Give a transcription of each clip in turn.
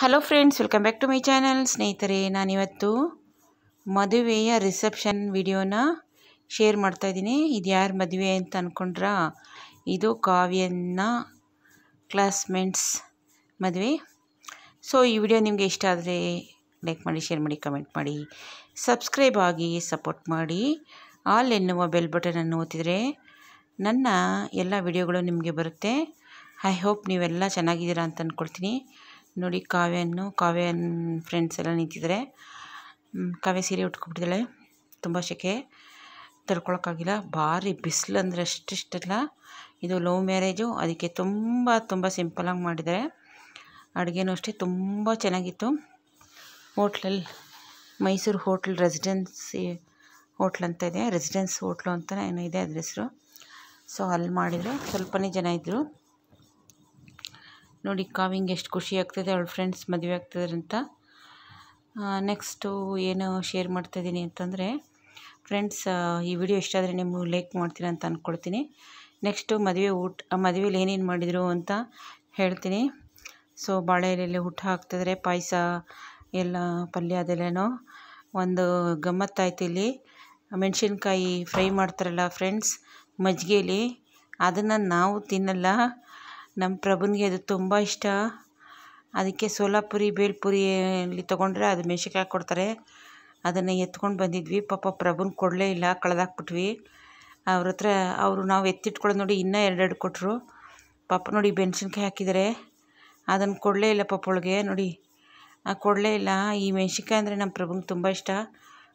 hello friends welcome back to my channel ಸ್ನೇಹಿತರೆ ನಾನಿವತ್ತು ಮದುವೆಯ ರಿಸೆಪ್ಷನ್ ವಿಡಿಯೋನ ಶೇರ್ ಮಾಡ್ತಾಯಿದ್ದೀನಿ ಇದು ಯಾರು ಮದುವೆ ಅಂತ ಅಂದ್ಕೊಂಡ್ರ ಇದು ಕಾವ್ಯನ ಕ್ಲಾಸ್ಮೆಂಟ್ಸ್ ಮದುವೆ ಸೊ ಈ ವಿಡಿಯೋ ನಿಮಗೆ ಇಷ್ಟ ಆದರೆ ಲೈಕ್ ಮಾಡಿ ಶೇರ್ ಮಾಡಿ ಕಮೆಂಟ್ ಮಾಡಿ ಸಬ್ಸ್ಕ್ರೈಬ್ ಆಗಿ ಸಪೋರ್ಟ್ ಮಾಡಿ ಆಲ್ ಎನ್ನುವ ಬೆಲ್ ಬಟನನ್ನು ಓದಿದರೆ ನನ್ನ ಎಲ್ಲ ವಿಡಿಯೋಗಳು ನಿಮಗೆ ಬರುತ್ತೆ ಐ ಹೋಪ್ ನೀವೆಲ್ಲ ಚೆನ್ನಾಗಿದ್ದೀರಾ ಅಂತ ಅಂದ್ಕೊಳ್ತೀನಿ ನೋಡಿ ಕಾವ್ಯನ್ನು ಕಾವ್ಯನ್ ಫ್ರೆಂಡ್ಸ್ ಎಲ್ಲ ನಿಂತಿದ್ದಾರೆ ಕಾವ್ಯ ಸೀರೆ ಉಟ್ಕೊಬಿಟ್ಟಿದ್ದಾಳೆ ತುಂಬ ಶೆಕೆ ತರ್ಕೊಳಕ್ಕಾಗಿಲ್ಲ ಭಾರಿ ಬಿಸಿಲು ಅಂದರೆ ಅಷ್ಟಿಷ್ಟಲ್ಲ ಇದು ಲವ್ ಮ್ಯಾರೇಜು ಅದಕ್ಕೆ ತುಂಬ ತುಂಬ ಸಿಂಪಲಾಗಿ ಮಾಡಿದ್ದಾರೆ ಅಡುಗೆನೂ ಅಷ್ಟೇ ತುಂಬ ಚೆನ್ನಾಗಿತ್ತು ಹೋಟ್ಲಲ್ಲಿ ಮೈಸೂರು ಹೋಟ್ಲ್ ರೆಸಿಡೆನ್ಸಿ ಹೋಟ್ಲ್ ಅಂತ ಇದೆ ರೆಸಿಡೆನ್ಸ್ ಹೋಟ್ಲು ಅಂತಲೇ ಏನೋ ಇದೆ ಅದ್ರ ಹೆಸರು ಸೊ ಅಲ್ಲಿ ಮಾಡಿದರು ಸ್ವಲ್ಪನೇ ಜನ ಇದ್ದರು ನೋಡಿ ಕಾವಿಂಗ್ ಎಷ್ಟು ಖುಷಿ ಆಗ್ತಿದೆ ಅವ್ಳ ಫ್ರೆಂಡ್ಸ್ ಮದುವೆ ಅಂತ ನೆಕ್ಸ್ಟು ಏನು ಶೇರ್ ಮಾಡ್ತಾಯಿದ್ದೀನಿ ಅಂತಂದರೆ ಫ್ರೆಂಡ್ಸ್ ಈ ವಿಡಿಯೋ ಇಷ್ಟ ಆದರೆ ನೀವು ಲೈಕ್ ಮಾಡ್ತೀರ ಅಂತ ಅಂದ್ಕೊಳ್ತೀನಿ ನೆಕ್ಸ್ಟು ಮದುವೆ ಊಟ ಮದುವೆಯಲ್ಲಿ ಏನೇನು ಮಾಡಿದರು ಅಂತ ಹೇಳ್ತೀನಿ ಸೊ ಬಾಳೆ ಊಟ ಹಾಕ್ತಿದ್ರೆ ಪಾಯಸ ಎಲ್ಲ ಪಲ್ಯ ಅದೆಲ್ಲನೋ ಒಂದು ಗಮ್ಮತ್ತಾಯ್ತು ಇಲ್ಲಿ ಮೆಣಸಿನ್ಕಾಯಿ ಫ್ರೈ ಮಾಡ್ತಾರಲ್ಲ ಫ್ರೆಂಡ್ಸ್ ಮಜ್ಜಿಗೆಯಲ್ಲಿ ಅದನ್ನು ನಾವು ತಿನ್ನಲ್ಲ ನಮ್ಮ ಪ್ರಭುನಿಗೆ ಅದು ತುಂಬ ಇಷ್ಟ ಅದಕ್ಕೆ ಸೋಲಾಪುರಿ ಬೇಲ್ಪುರಿಯಲ್ಲಿ ತೊಗೊಂಡ್ರೆ ಅದು ಮೆಣ್ಸಿಕಾಯಿ ಕೊಡ್ತಾರೆ ಅದನ್ನು ಎತ್ಕೊಂಡು ಬಂದಿದ್ವಿ ಪಾಪ ಪ್ರಭುನ ಕೊಡಲೇ ಇಲ್ಲ ಕಳೆದಾಕ್ಬಿಟ್ವಿ ಅವ್ರ ಹತ್ರ ಅವರು ನಾವು ಎತ್ತಿಟ್ಕೊಳ್ಳೋದು ನೋಡಿ ಇನ್ನೂ ಎರಡೆರಡು ಕೊಟ್ಟರು ಪಾಪ ನೋಡಿ ಮೆಣಸಿನ್ಕಾಯಿ ಹಾಕಿದ್ದಾರೆ ಅದನ್ನು ಕೊಡಲೇ ಇಲ್ಲ ಪಾಪ ಅವಳಿಗೆ ನೋಡಿ ಕೊಡಲೇ ಇಲ್ಲ ಈ ಮೆಣ್ಸಿನ್ಕಾಯಿ ಅಂದರೆ ನಮ್ಮ ಪ್ರಭುನಿಗೆ ತುಂಬ ಇಷ್ಟ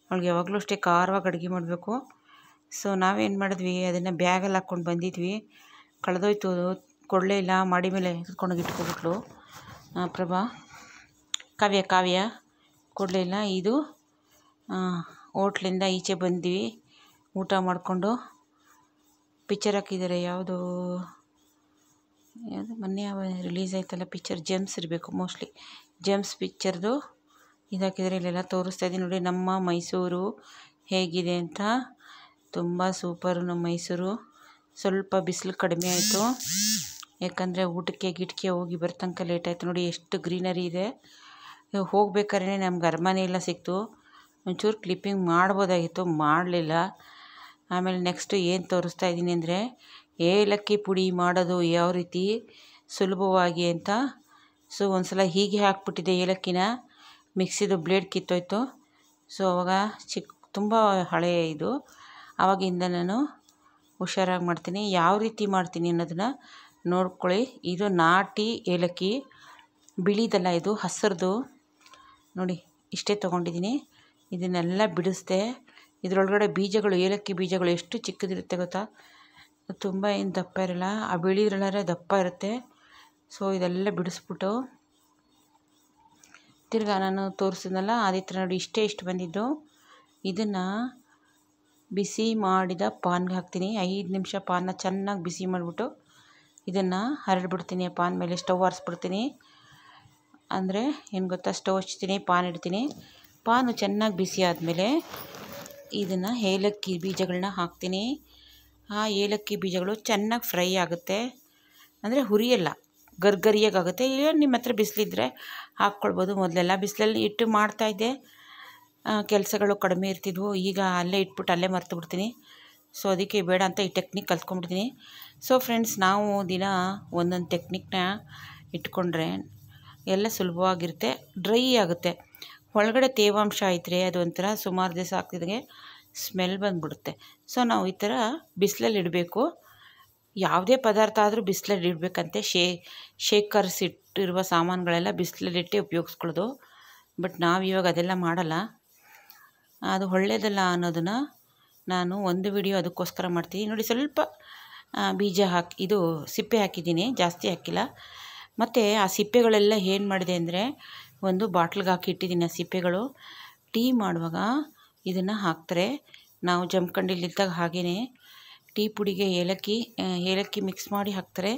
ಅವ್ಳಿಗೆ ಯಾವಾಗಲೂ ಅಷ್ಟೇ ಖಾರವಾಗಿ ಅಡುಗೆ ಮಾಡಬೇಕು ಸೊ ನಾವೇನು ಮಾಡಿದ್ವಿ ಅದನ್ನು ಬ್ಯಾಗಲ್ಲಿ ಹಾಕ್ಕೊಂಡು ಬಂದಿದ್ವಿ ಕಳೆದೋಯ್ತು ಕೊಡಲೇ ಇಲ್ಲ ಮಾಡಿ ಮೇಲೆ ಎತ್ಕೊಂಡೋಗಿ ಪ್ರಭಾ ಕಾವ್ಯ ಕಾವ್ಯ ಕೊಡಲೇ ಇಲ್ಲ ಇದು ಹೋಟ್ಲಿಂದ ಈಚೆ ಬಂದ್ವಿ ಊಟ ಮಾಡಿಕೊಂಡು ಪಿಕ್ಚರ್ ಹಾಕಿದ್ದಾರೆ ಯಾವುದು ಯಾವುದು ಮೊನ್ನೆ ರಿಲೀಸ್ ಆಯ್ತಲ್ಲ ಪಿಕ್ಚರ್ ಜೆಮ್ಸ್ ಇರಬೇಕು ಮೋಸ್ಟ್ಲಿ ಜೆಮ್ಸ್ ಪಿಕ್ಚರ್ದು ಇದಾಕಿದ್ದಾರೆ ಇಲ್ಲೆಲ್ಲ ತೋರಿಸ್ತಾ ಇದ್ದೀನಿ ನೋಡಿ ನಮ್ಮ ಮೈಸೂರು ಹೇಗಿದೆ ಅಂತ ತುಂಬ ಸೂಪರು ನಮ್ಮ ಮೈಸೂರು ಸ್ವಲ್ಪ ಬಿಸಿಲು ಕಡಿಮೆ ಆಯಿತು ಯಾಕಂದರೆ ಊಟಕ್ಕೆ ಗಿಟ್ಕೆ ಹೋಗಿ ಬರೋ ತನಕ ಲೇಟ್ ಆಯಿತು ನೋಡಿ ಎಷ್ಟು ಗ್ರೀನರಿ ಇದೆ ಹೋಗ್ಬೇಕಾದ್ರೆ ನಮ್ಗೆ ಅರಮನೆ ಎಲ್ಲ ಸಿಕ್ತು ಒಂಚೂರು ಕ್ಲಿಪ್ಪಿಂಗ್ ಮಾಡ್ಬೋದಾಗಿತ್ತು ಮಾಡಲಿಲ್ಲ ಆಮೇಲೆ ನೆಕ್ಸ್ಟು ಏನು ತೋರಿಸ್ತಾ ಇದ್ದೀನಿ ಅಂದರೆ ಏಲಕ್ಕಿ ಪುಡಿ ಮಾಡೋದು ಯಾವ ರೀತಿ ಸುಲಭವಾಗಿ ಅಂತ ಸೊ ಒಂದು ಸಲ ಹೀಗೆ ಹಾಕ್ಬಿಟ್ಟಿದ್ದೆ ಏಲಕ್ಕಿನ ಮಿಕ್ಸಿದು ಬ್ಲೇಡ್ ಕಿತ್ತೋಯ್ತು ಸೊ ಅವಾಗ ಚಿಕ್ಕ ತುಂಬ ಹಳೆಯ ಇದು ಆವಾಗಿಂದ ನಾನು ಹುಷಾರಾಗಿ ಮಾಡ್ತೀನಿ ಯಾವ ರೀತಿ ಮಾಡ್ತೀನಿ ಅನ್ನೋದನ್ನ ನೋಡ್ಕೊಳ್ಳಿ ಇದು ನಾಟಿ ಏಲಕ್ಕಿ ಬಿಳಿದಲ್ಲ ಇದು ಹಸಿರ್ದು ನೋಡಿ ಇಷ್ಟೇ ತೊಗೊಂಡಿದ್ದೀನಿ ಇದನ್ನೆಲ್ಲ ಬಿಡಿಸ್ದೆ ಇದರೊಳಗಡೆ ಬೀಜಗಳು ಏಲಕ್ಕಿ ಬೀಜಗಳು ಎಷ್ಟು ಚಿಕ್ಕದಿರುತ್ತೆ ಗೊತ್ತಾ ತುಂಬ ಏನು ದಪ್ಪ ಇರಲ್ಲ ಆ ಬಿಳಿದ್ರಲ್ಲಾರೆ ದಪ್ಪ ಇರುತ್ತೆ ಸೊ ಇದೆಲ್ಲ ಬಿಡಿಸ್ಬಿಟ್ಟು ತಿರ್ಗಾ ನಾನು ತೋರಿಸಿದ್ನಲ್ಲ ಅದೇ ಥರ ನೋಡಿ ಇಷ್ಟೇ ಇಷ್ಟು ಬಂದಿದ್ದು ಇದನ್ನು ಬಿಸಿ ಮಾಡಿದ ಪಾನ್ಗೆ ಹಾಕ್ತೀನಿ ಐದು ನಿಮಿಷ ಪಾನ್ನ ಚೆನ್ನಾಗಿ ಬಿಸಿ ಮಾಡಿಬಿಟ್ಟು ಇದನ್ನು ಹರಡ್ಬಿಡ್ತೀನಿ ಪಾನ್ ಮೇಲೆ ಸ್ಟವ್ ಆರಿಸ್ಬಿಡ್ತೀನಿ ಅಂದರೆ ಏನು ಗೊತ್ತಾ ಸ್ಟವ್ ಹಚ್ತೀನಿ ಪಾನ್ ಇಡ್ತೀನಿ ಪಾನು ಚೆನ್ನಾಗಿ ಬಿಸಿ ಆದಮೇಲೆ ಇದನ್ನು ಏಲಕ್ಕಿ ಬೀಜಗಳನ್ನ ಹಾಕ್ತೀನಿ ಆ ಏಲಕ್ಕಿ ಬೀಜಗಳು ಚೆನ್ನಾಗಿ ಫ್ರೈ ಆಗುತ್ತೆ ಅಂದರೆ ಹುರಿಯಲ್ಲ ಗರ್ಗರಿಯಾಗುತ್ತೆ ಇಲ್ಲ ನಿಮ್ಮ ಹತ್ರ ಬಿಸಿಲಿದ್ರೆ ಹಾಕ್ಕೊಳ್ಬೋದು ಮೊದಲೆಲ್ಲ ಬಿಸಿಲಲ್ಲಿ ಇಟ್ಟು ಮಾಡ್ತಾಯಿದ್ದೆ ಕೆಲಸಗಳು ಕಡಿಮೆ ಇರ್ತಿದ್ವು ಈಗ ಅಲ್ಲೇ ಇಟ್ಬಿಟ್ಟು ಅಲ್ಲೇ ಮರ್ತು ಬಿಡ್ತೀನಿ ಸೊ ಅದಕ್ಕೆ ಬೇಡ ಅಂತ ಈ ಟೆಕ್ನಿಕ್ ಕಲ್ತ್ಕೊಂಡ್ಬಿಡ್ತೀನಿ ಸೊ ಫ್ರೆಂಡ್ಸ್ ನಾವು ದಿನ ಒಂದೊಂದು ಟೆಕ್ನಿಕ್ನ ಇಟ್ಕೊಂಡ್ರೆ ಎಲ್ಲ ಸುಲಭವಾಗಿರುತ್ತೆ ಡ್ರೈ ಆಗುತ್ತೆ ಒಳಗಡೆ ತೇವಾಂಶ ಐತ್ರಿ ಅದು ಒಂಥರ ಸುಮಾರು ದಿವಸ ಆಗ್ತಿದ್ದಂಗೆ ಸ್ಮೆಲ್ ಬಂದುಬಿಡುತ್ತೆ ಸೊ ನಾವು ಈ ಥರ ಬಿಸಿಲಲ್ಲಿ ಇಡಬೇಕು ಯಾವುದೇ ಪದಾರ್ಥ ಆದರೂ ಬಿಸಿಲಲ್ಲಿ ಇಡಬೇಕಂತೆ ಶೇ ಶೇಖರ್ಸ್ ಇಟ್ಟಿರುವ ಸಾಮಾನುಗಳೆಲ್ಲ ಬಿಸಿಲಲ್ಲಿಟ್ಟೆ ಉಪಯೋಗಿಸ್ಕೊಳ್ಳೋದು ಬಟ್ ನಾವು ಇವಾಗ ಅದೆಲ್ಲ ಮಾಡಲ್ಲ ಅದು ಒಳ್ಳೆಯದಲ್ಲ ಅನ್ನೋದನ್ನು ನಾನು ಒಂದು ವಿಡಿಯೋ ಅದಕ್ಕೋಸ್ಕರ ಮಾಡ್ತೀನಿ ನೋಡಿ ಸ್ವಲ್ಪ ಬೀಜ ಹಾಕಿ ಇದು ಸಿಪ್ಪೆ ಹಾಕಿದ್ದೀನಿ ಜಾಸ್ತಿ ಹಾಕಿಲ್ಲ ಮತ್ತು ಆ ಸಿಪ್ಪೆಗಳೆಲ್ಲ ಏನು ಮಾಡಿದೆ ಅಂದರೆ ಒಂದು ಬಾಟ್ಲಿಗೆ ಹಾಕಿ ಇಟ್ಟಿದ್ದೀನಿ ಆ ಸಿಪ್ಪೆಗಳು ಟೀ ಮಾಡುವಾಗ ಇದನ್ನು ಹಾಕ್ತಾರೆ ನಾವು ಜಮ್ಕಂಡಿಲಿದ್ದಾಗ ಹಾಗೆಯೇ ಟೀ ಪುಡಿಗೆ ಏಲಕ್ಕಿ ಏಲಕ್ಕಿ ಮಿಕ್ಸ್ ಮಾಡಿ ಹಾಕ್ತಾರೆ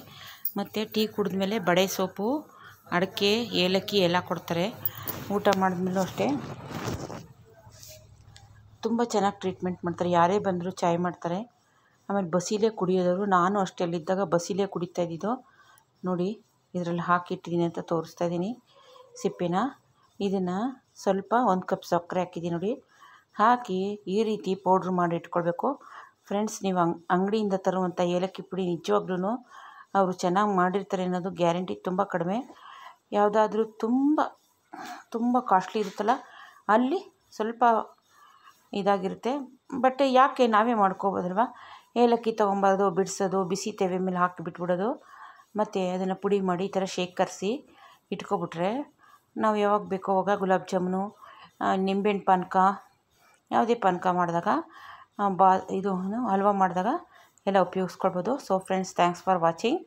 ಮತ್ತು ಟೀ ಕುಡಿದ್ಮೇಲೆ ಬಡೆ ಸೋಪು ಅಡಿಕೆ ಏಲಕ್ಕಿ ಎಲ್ಲ ಕೊಡ್ತಾರೆ ಊಟ ಮಾಡಿದ್ಮೇಲೂ ಅಷ್ಟೇ ತುಂಬ ಚೆನ್ನಾಗಿ ಟ್ರೀಟ್ಮೆಂಟ್ ಮಾಡ್ತಾರೆ ಯಾರೇ ಬಂದರೂ ಚಾಯ್ ಮಾಡ್ತಾರೆ ಆಮೇಲೆ ಬಸೀಲೇ ಕುಡಿಯೋದವರು ನಾನು ಅಷ್ಟೇ ಅಲ್ಲಿದ್ದಾಗ ಬಸೀಲೇ ಕುಡಿತಾ ಇದ್ದಿದ್ದು ನೋಡಿ ಇದರಲ್ಲಿ ಹಾಕಿಟ್ಟಿದ್ದೀನಿ ಅಂತ ತೋರಿಸ್ತಾ ಇದ್ದೀನಿ ಸಿಪ್ಪಿನ ಇದನ್ನು ಸ್ವಲ್ಪ ಒಂದು ಕಪ್ ಸಕ್ಕರೆ ಹಾಕಿದ್ದೀನಿ ನೋಡಿ ಹಾಕಿ ಈ ರೀತಿ ಪೌಡ್ರ್ ಮಾಡಿ ಇಟ್ಕೊಳ್ಬೇಕು ಫ್ರೆಂಡ್ಸ್ ನೀವು ಅಂಗ್ ಅಂಗಡಿಯಿಂದ ತರುವಂಥ ಏಲಕ್ಕಿ ಪುಡಿ ನಿಜವಾಗ್ಲೂ ಅವರು ಚೆನ್ನಾಗಿ ಮಾಡಿರ್ತಾರೆ ಅನ್ನೋದು ಗ್ಯಾರಂಟಿ ತುಂಬ ಕಡಿಮೆ ಯಾವುದಾದ್ರೂ ತುಂಬ ತುಂಬ ಕಾಸ್ಟ್ಲಿ ಇರುತ್ತಲ್ಲ ಅಲ್ಲಿ ಸ್ವಲ್ಪ ಇದಾಗಿರುತ್ತೆ ಬಟ್ ಯಾಕೆ ನಾವೇ ಮಾಡ್ಕೊಬೋದಲ್ವ ಏಲಕ್ಕಿ ತೊಗೊಂಬಾರ್ದು ಬಿಡಿಸೋದು ಬಿಸಿ ತೆವೆ ಮೇಲೆ ಹಾಕಿ ಬಿಟ್ಬಿಡೋದು ಮತ್ತು ಅದನ್ನು ಪುಡಿ ಮಾಡಿ ಈ ಥರ ಶೇಖರಿಸಿ ಇಟ್ಕೊಬಿಟ್ರೆ ನಾವು ಯಾವಾಗ ಬೇಕೋ ಅವಾಗ ಗುಲಾಬ್ ಜಾಮೂನು ನಿಂಬೆಹಣ್ಣು ಪಾನಕ ಯಾವುದೇ ಪಾನಕ ಮಾಡಿದಾಗ ಬಾ ಇದು ಹಲ್ವಾ ಮಾಡಿದಾಗ ಎಲ್ಲ ಉಪಯೋಗಿಸ್ಕೊಳ್ಬೋದು so friends thanks for watching